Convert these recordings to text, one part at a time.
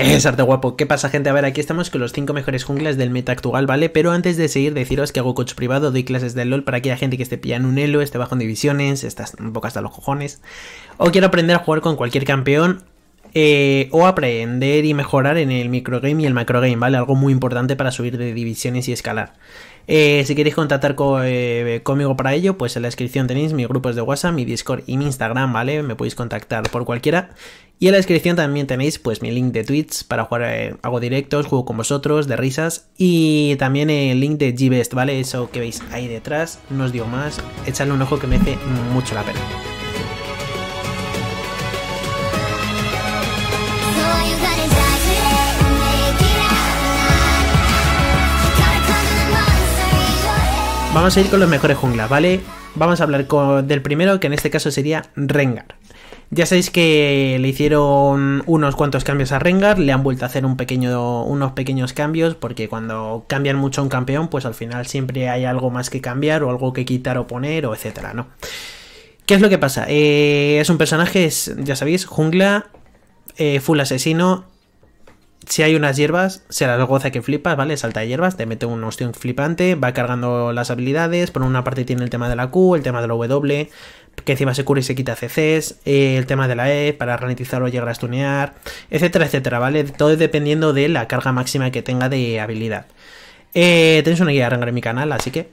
Es eh. arte guapo. ¿Qué pasa, gente? A ver, aquí estamos con los 5 mejores junglas del meta actual, ¿vale? Pero antes de seguir, deciros que hago coach privado, doy clases de LOL para que haya gente que esté pillando un elo, esté bajo en divisiones, está un poco hasta los cojones, o quiero aprender a jugar con cualquier campeón, eh, o aprender y mejorar en el microgame y el macrogame, ¿vale? Algo muy importante para subir de divisiones y escalar. Eh, si queréis contactar eh, conmigo para ello, pues en la descripción tenéis mis grupos de WhatsApp, mi Discord y mi Instagram, ¿vale? Me podéis contactar por cualquiera. Y en la descripción también tenéis pues mi link de tweets para jugar, eh, hago directos, juego con vosotros, de risas. Y también el link de GBest, ¿vale? Eso que veis ahí detrás, no os digo más, echadle un ojo que me hace mucho la pena. Vamos a ir con los mejores junglas, ¿vale? Vamos a hablar del primero, que en este caso sería Rengar. Ya sabéis que le hicieron unos cuantos cambios a Rengar, le han vuelto a hacer un pequeño, unos pequeños cambios, porque cuando cambian mucho a un campeón, pues al final siempre hay algo más que cambiar, o algo que quitar o poner, o etcétera, ¿no? ¿Qué es lo que pasa? Eh, es un personaje, ya sabéis, jungla, eh, full asesino si hay unas hierbas, se las goza que flipas, ¿vale? Salta de hierbas, te mete un ostión flipante, va cargando las habilidades. Por una parte tiene el tema de la Q, el tema de la W, que encima se cura y se quita CCs, eh, el tema de la E para ralentizar o llegar a stunear, etcétera, etcétera, ¿vale? Todo dependiendo de la carga máxima que tenga de habilidad. Eh, tenéis una guía de en mi canal, así que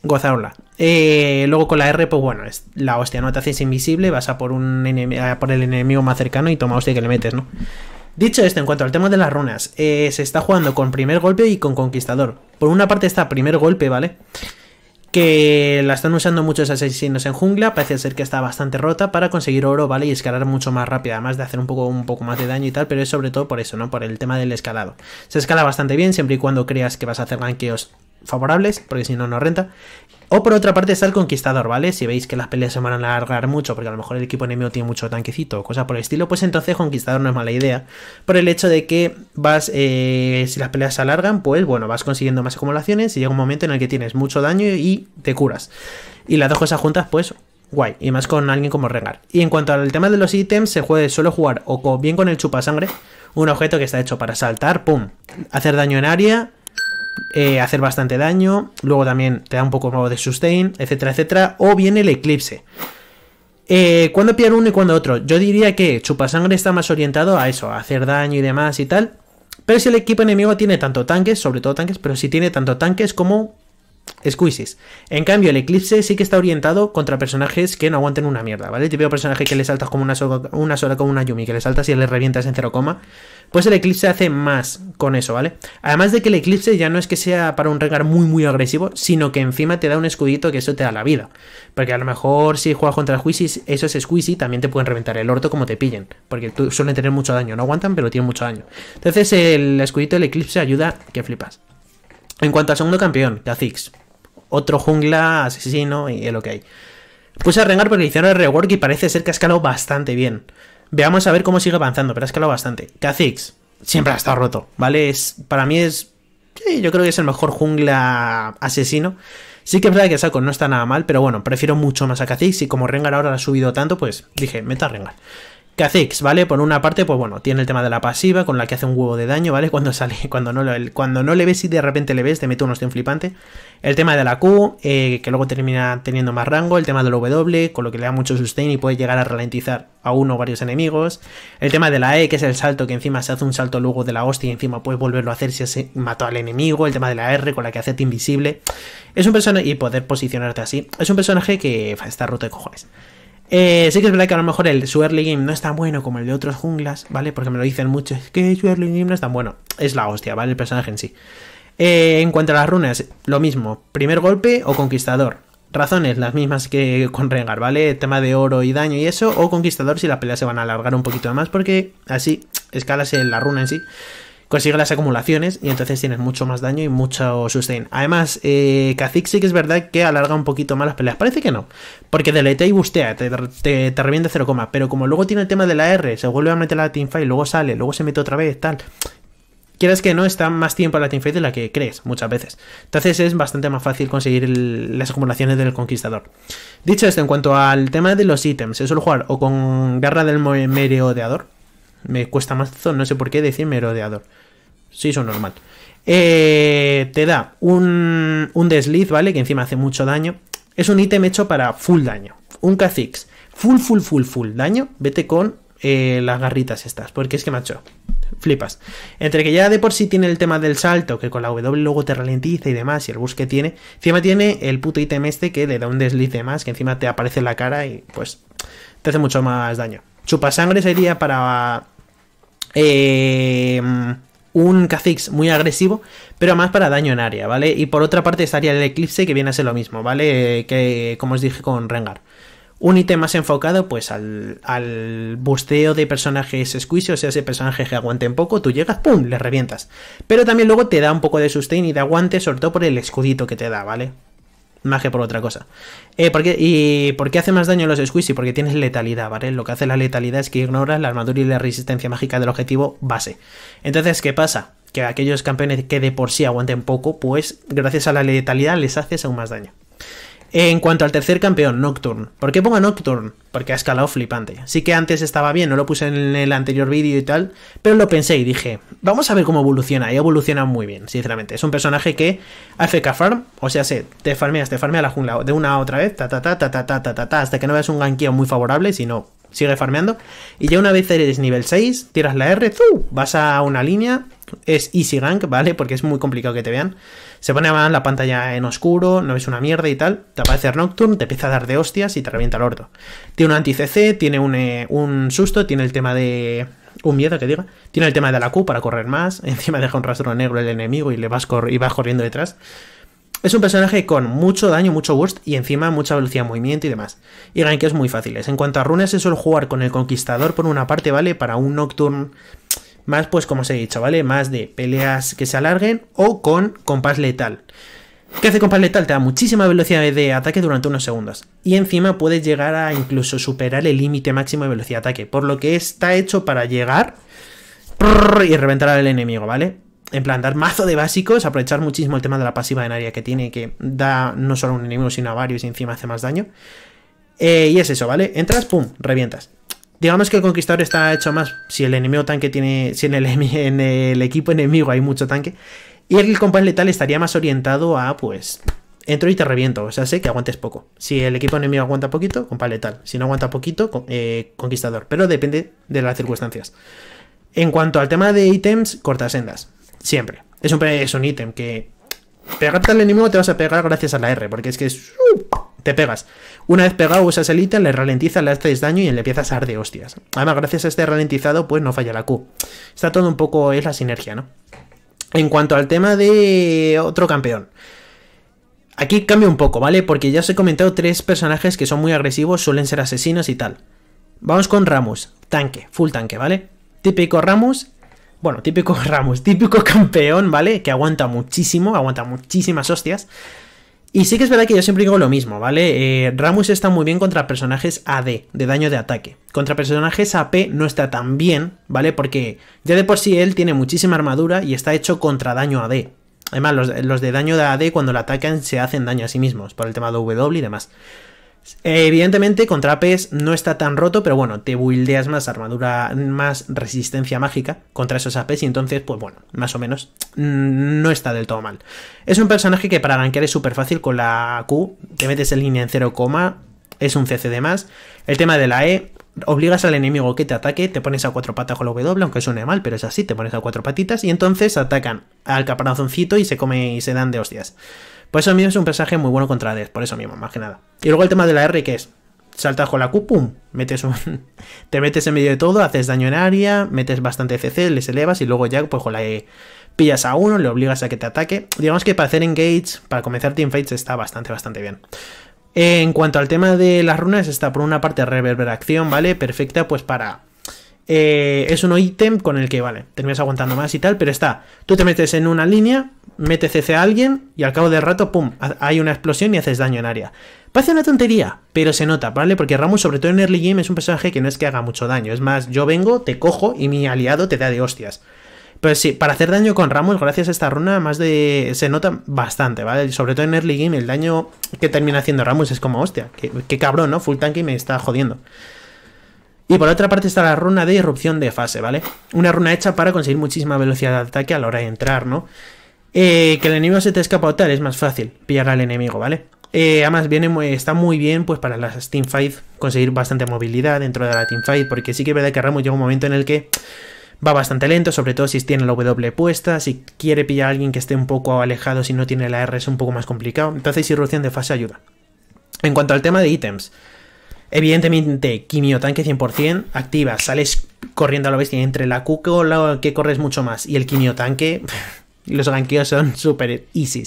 gozaosla eh, luego con la R, pues bueno, es la hostia, no te haces invisible, vas a por, un a por el enemigo más cercano y toma hostia que le metes, ¿no? Dicho esto, en cuanto al tema de las runas, eh, se está jugando con primer golpe y con conquistador. Por una parte está primer golpe, ¿vale? Que la están usando muchos asesinos en jungla, parece ser que está bastante rota para conseguir oro, ¿vale? Y escalar mucho más rápido, además de hacer un poco, un poco más de daño y tal, pero es sobre todo por eso, ¿no? Por el tema del escalado. Se escala bastante bien, siempre y cuando creas que vas a hacer ganqueos favorables, porque si no, no renta. O por otra parte está el conquistador, ¿vale? Si veis que las peleas se van a alargar mucho porque a lo mejor el equipo enemigo tiene mucho tanquecito o cosas por el estilo, pues entonces conquistador no es mala idea. Por el hecho de que vas, eh, si las peleas se alargan, pues bueno, vas consiguiendo más acumulaciones y llega un momento en el que tienes mucho daño y te curas. Y las dos cosas juntas, pues guay, y más con alguien como Rengar. Y en cuanto al tema de los ítems, se puede solo jugar o bien con el chupasangre, un objeto que está hecho para saltar, pum, hacer daño en área, eh, hacer bastante daño, luego también te da un poco de sustain, etcétera, etcétera, o viene el eclipse. Eh, ¿Cuándo pillar uno y cuándo otro? Yo diría que Chupasangre está más orientado a eso, a hacer daño y demás y tal. Pero si el equipo enemigo tiene tanto tanques, sobre todo tanques, pero si tiene tanto tanques como squeezes. En cambio, el eclipse sí que está orientado contra personajes que no aguanten una mierda, ¿vale? Tipo veo personaje que le saltas como una sola, una sola como una Yumi, que le saltas y le revientas en cero coma. Pues el eclipse hace más con eso, ¿vale? Además de que el eclipse ya no es que sea para un regar muy muy agresivo, sino que encima te da un escudito que eso te da la vida. Porque a lo mejor si juegas contra eso es Squeezy también te pueden reventar el orto como te pillen. Porque suelen tener mucho daño, no aguantan, pero tienen mucho daño. Entonces el escudito del eclipse ayuda que flipas. En cuanto al segundo campeón, Kha'Zix. Otro jungla, asesino y lo que hay. Puse a Rengar porque hicieron el rework y parece ser que ha escalado bastante bien. Veamos a ver cómo sigue avanzando, pero ha escalado bastante. Kha'Zix siempre ha estado roto, ¿vale? para mí es... yo creo que es el mejor jungla asesino. Sí que es verdad que Saco no está nada mal, pero bueno, prefiero mucho más a Kha'Zix y como Rengar ahora ha subido tanto, pues dije, meta a Rengar. Kha'Zix, ¿vale? Por una parte, pues bueno, tiene el tema de la pasiva, con la que hace un huevo de daño, ¿vale? Cuando sale, cuando no, cuando no le ves y de repente le ves, te mete un hostión flipante. El tema de la Q, eh, que luego termina teniendo más rango. El tema del W, con lo que le da mucho sustain y puede llegar a ralentizar a uno o varios enemigos. El tema de la E, que es el salto, que encima se hace un salto luego de la hostia y encima puedes volverlo a hacer si se mató al enemigo. El tema de la R, con la que hace invisible. Es un personaje, y poder posicionarte así, es un personaje que está roto de cojones. Eh, sí que es verdad que a lo mejor el, su early game no es tan bueno como el de otros junglas, ¿vale? Porque me lo dicen mucho, es que su early game no es tan bueno. Es la hostia, ¿vale? El personaje en sí. Eh, en cuanto a las runas, lo mismo. Primer golpe o conquistador. Razones, las mismas que con Rengar, ¿vale? tema de oro y daño y eso. O conquistador si las peleas se van a alargar un poquito más porque así escalas la runa en sí consigue las acumulaciones y entonces tienes mucho más daño y mucho sustain. Además, eh, sí que es verdad que alarga un poquito más las peleas. Parece que no, porque deletea y bustea, te, te, te revienta 0, pero como luego tiene el tema de la R, se vuelve a meter la teamfight, luego sale, luego se mete otra vez, tal quieres que no, está más tiempo a la teamfight de la que crees muchas veces. Entonces es bastante más fácil conseguir las acumulaciones del conquistador. Dicho esto, en cuanto al tema de los ítems, se suele jugar o con garra del merodeador. Me cuesta más, no sé por qué decir merodeador sí son normal. Eh, te da un, un desliz, ¿vale? Que encima hace mucho daño. Es un ítem hecho para full daño. Un Kha'Zix, full, full, full, full daño. Vete con eh, las garritas estas, porque es que, macho, flipas. Entre que ya de por sí tiene el tema del salto, que con la W luego te ralentiza y demás, y el bus que tiene, encima tiene el puto ítem este que le da un desliz de más, que encima te aparece en la cara y pues te hace mucho más daño. Chupa sangre sería para... Eh, un Kha'Zix muy agresivo, pero más para daño en área, ¿vale? Y por otra parte estaría el Eclipse que viene a ser lo mismo, ¿vale? Que como os dije con Rengar. Un ítem más enfocado pues al, al busteo de personajes squishy, o sea, ese personaje que aguante un poco, tú llegas, ¡pum!, le revientas. Pero también luego te da un poco de sustain y de aguante, sobre todo por el escudito que te da, ¿vale? más por otra cosa. Eh, ¿por qué, ¿Y por qué hace más daño los squishy? Porque tienes letalidad, ¿vale? Lo que hace la letalidad es que ignora la armadura y la resistencia mágica del objetivo base. Entonces, ¿qué pasa? Que aquellos campeones que de por sí aguanten poco, pues gracias a la letalidad les haces aún más daño. En cuanto al tercer campeón, Nocturne. ¿Por qué pongo Nocturne? Porque ha escalado flipante. Sí que antes estaba bien, no lo puse en el anterior vídeo y tal, pero lo pensé y dije, vamos a ver cómo evoluciona. Y evoluciona muy bien, sinceramente. Es un personaje que hace farm, o sea, se te farmeas, te farmeas la jungla de una a otra vez, ta ta ta ta ta ta ta hasta que no veas un ganqueo muy favorable, sino sigue farmeando. Y ya una vez eres nivel 6, tiras la R, ¡zu! vas a una línea es easy rank ¿vale? Porque es muy complicado que te vean. Se pone la pantalla en oscuro, no ves una mierda y tal. Te aparece Nocturne, te empieza a dar de hostias y te revienta el orto. Tiene un anti-CC, tiene eh, un, susto, tiene el tema de. Un miedo que diga. Tiene el tema de la Q para correr más. Encima deja un rastro negro el enemigo y le vas, corriendo detrás. Es un personaje con mucho daño, mucho burst y encima mucha velocidad de movimiento y demás. Y que es muy fácil. En cuanto a runes, es solo jugar con el Conquistador por una parte, ¿vale? Para un Nocturne más pues como os he dicho, ¿vale? Más de peleas que se alarguen o con compás letal. ¿Qué hace compás letal? Te da muchísima velocidad de ataque durante unos segundos. Y encima puedes llegar a incluso superar el límite máximo de velocidad de ataque. Por lo que está hecho para llegar y reventar al enemigo, ¿vale? En plan, dar mazo de básicos, aprovechar muchísimo el tema de la pasiva en área que tiene, que da no solo a un enemigo, sino a varios y encima hace más daño. Eh, y es eso, ¿vale? Entras, pum, revientas. Digamos que el conquistador está hecho más si el enemigo tanque tiene. Si en el, equipo enemigo hay mucho tanque. Y el compás letal estaría más orientado a, pues, entro y te reviento. O sea, sé que aguantes poco. Si el equipo enemigo aguanta poquito, compás letal. Si no aguanta poquito, eh, conquistador. Pero depende de las circunstancias. En cuanto al tema de ítems, sendas. Siempre. Es un, es un ítem que pegarte al enemigo te vas a pegar gracias a la R, porque es que es... Uh, te pegas. Una vez pegado usas el le ralentiza, le haces daño y le empiezas a dar de hostias. Además, gracias a este ralentizado, pues no falla la Q. Está todo un poco, es la sinergia, ¿no? En cuanto al tema de otro campeón. Aquí cambia un poco, ¿vale? Porque ya os he comentado tres personajes que son muy agresivos, suelen ser asesinos y tal. Vamos con Ramos, tanque, full tanque, ¿vale? Típico Ramos, bueno, típico Ramos, típico campeón, ¿vale? Que aguanta muchísimo, aguanta muchísimas hostias. Y sí que es verdad que yo siempre digo lo mismo, ¿vale? Eh, Ramus está muy bien contra personajes AD, de daño de ataque. Contra personajes AP no está tan bien, ¿vale? Porque ya de por sí él tiene muchísima armadura y está hecho contra daño AD. Además, los, los de daño de AD cuando lo atacan se hacen daño a sí mismos, por el tema de W y demás. Eh, evidentemente contra APs no está tan roto, pero bueno, te buildeas más armadura, más resistencia mágica contra esos APs y entonces, pues bueno, más o menos mm, no está del todo mal. Es un personaje que para gankear es súper fácil con la Q, te metes en línea en 0, es un CC de más. El tema de la E, obligas al enemigo que te ataque, te pones a cuatro patas con la W, aunque suene mal, pero es así, te pones a cuatro patitas y entonces atacan al caparazoncito y se come y se dan de hostias. Por pues eso mismo es un personaje muy bueno contra Death, por eso mismo, más que nada. Y luego el tema de la R, que es, saltas con la Q, pum, metes un, te metes en medio de todo, haces daño en área, metes bastante CC, les elevas y luego ya pues con la E pillas a uno, le obligas a que te ataque. Digamos que para hacer engage, para comenzar teamfights está bastante, bastante bien. En cuanto al tema de las runas, está por una parte reverberación, ¿vale? Perfecta pues para eh, es un ítem con el que, vale, terminas aguantando más y tal, pero está, tú te metes en una línea, metes CC a alguien y al cabo del rato, pum, hay una explosión y haces daño en área. Parece una tontería, pero se nota, ¿vale? Porque Ramos, sobre todo en early game, es un personaje que no es que haga mucho daño, es más, yo vengo, te cojo y mi aliado te da de hostias. Pues sí, para hacer daño con Ramos, gracias a esta runa, más de. se nota bastante, ¿vale? Sobre todo en early game, el daño que termina haciendo Ramos es como, hostia, qué, cabrón, ¿no? Full tanque y me está jodiendo. Y por otra parte está la runa de irrupción de fase, ¿vale? Una runa hecha para conseguir muchísima velocidad de ataque a la hora de entrar, ¿no? Eh, que el enemigo se te escapa o tal, es más fácil pillar al enemigo, ¿vale? Eh, además, viene está muy bien pues para las teamfights conseguir bastante movilidad dentro de la teamfight, porque sí que es verdad que Ramos llega un momento en el que va bastante lento, sobre todo si tiene la W puesta, si quiere pillar a alguien que esté un poco alejado, si no tiene la R es un poco más complicado. Entonces, irrupción de fase ayuda. En cuanto al tema de ítems, Evidentemente, quimiotanque 100%, activa, sales corriendo a la bestia. Entre la cuco la que corres mucho más y el quimiotanque, los ganqueos son súper easy.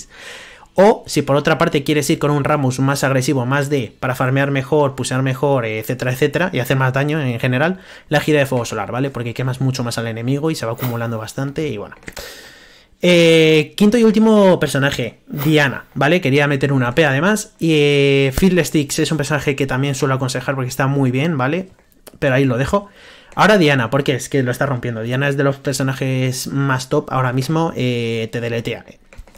O si por otra parte quieres ir con un Ramus más agresivo, más de para farmear mejor, pusear mejor, eh, etcétera, etcétera, y hacer más daño en general, la gira de fuego solar, ¿vale? Porque quemas mucho más al enemigo y se va acumulando bastante y bueno. Eh, quinto y último personaje, Diana, ¿vale? Quería meter una AP además. Y eh, Fiddlesticks es un personaje que también suelo aconsejar porque está muy bien, ¿vale? Pero ahí lo dejo. Ahora Diana, porque es que lo está rompiendo. Diana es de los personajes más top ahora mismo, eh, te deletea.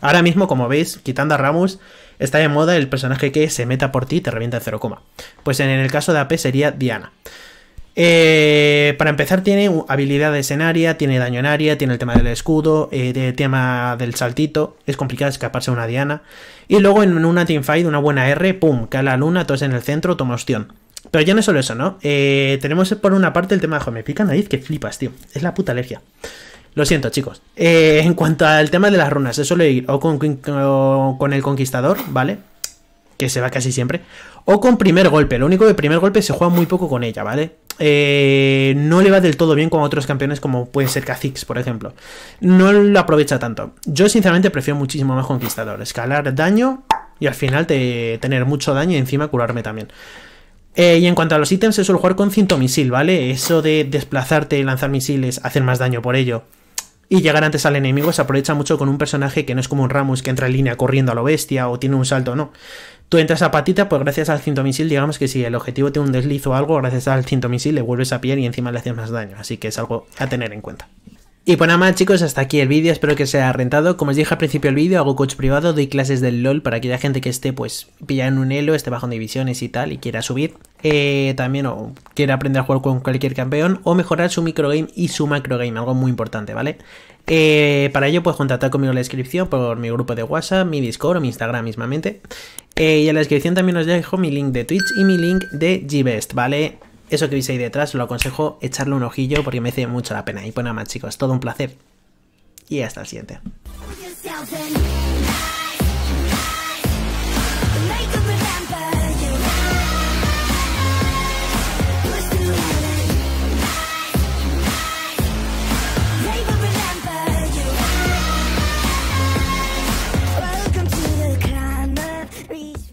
Ahora mismo, como veis, quitando a Ramos, está de moda el personaje que se meta por ti y te revienta el 0, pues en el caso de AP sería Diana. Eh, para empezar, tiene habilidades en área, tiene daño en área, tiene el tema del escudo, eh, el tema del saltito. Es complicado escaparse de una diana. Y luego en una teamfight, una buena R, pum, cae la luna, es en el centro, toma ostión. Pero ya no es solo eso, ¿no? Eh, tenemos por una parte el tema de. me pica nariz que flipas, tío. Es la puta alergia. Lo siento, chicos. en cuanto al tema de las runas, eso suele ir con el conquistador, ¿vale? Que se va casi siempre. O con primer golpe. Lo único que primer golpe se juega muy poco con ella, ¿vale? Eh, no le va del todo bien con otros campeones como puede ser Kha'Zix, por ejemplo. No lo aprovecha tanto. Yo sinceramente prefiero muchísimo más Conquistador. Escalar daño y al final tener mucho daño y encima curarme también. Eh, y en cuanto a los ítems, se suele jugar con cinto misil, ¿vale? Eso de desplazarte y lanzar misiles, hacer más daño por ello y llegar antes al enemigo se aprovecha mucho con un personaje que no es como un Ramus que entra en línea corriendo a lo bestia o tiene un salto, no. Tú entras a patita, pues gracias al cinto misil, digamos que si el objetivo tiene un desliz o algo, gracias al cinto misil le vuelves a piel y encima le haces más daño. Así que es algo a tener en cuenta. Y pues nada más chicos, hasta aquí el vídeo, espero que sea rentado. Como os dije al principio del vídeo, hago coach privado, doy clases del LOL para aquella gente que esté pues pillada en un elo, esté bajo en divisiones y tal y quiera subir. Eh, también o quiera aprender a jugar con cualquier campeón o mejorar su microgame y su macrogame, algo muy importante, ¿vale? Eh, para ello pues, contactar conmigo en la descripción por mi grupo de WhatsApp, mi Discord o mi Instagram mismamente. Eh, y en la descripción también os dejo mi link de Twitch y mi link de Gbest, ¿vale? eso que veis ahí detrás lo aconsejo echarle un ojillo porque me hace mucho la pena. Y pues nada más chicos, todo un placer y hasta el siguiente.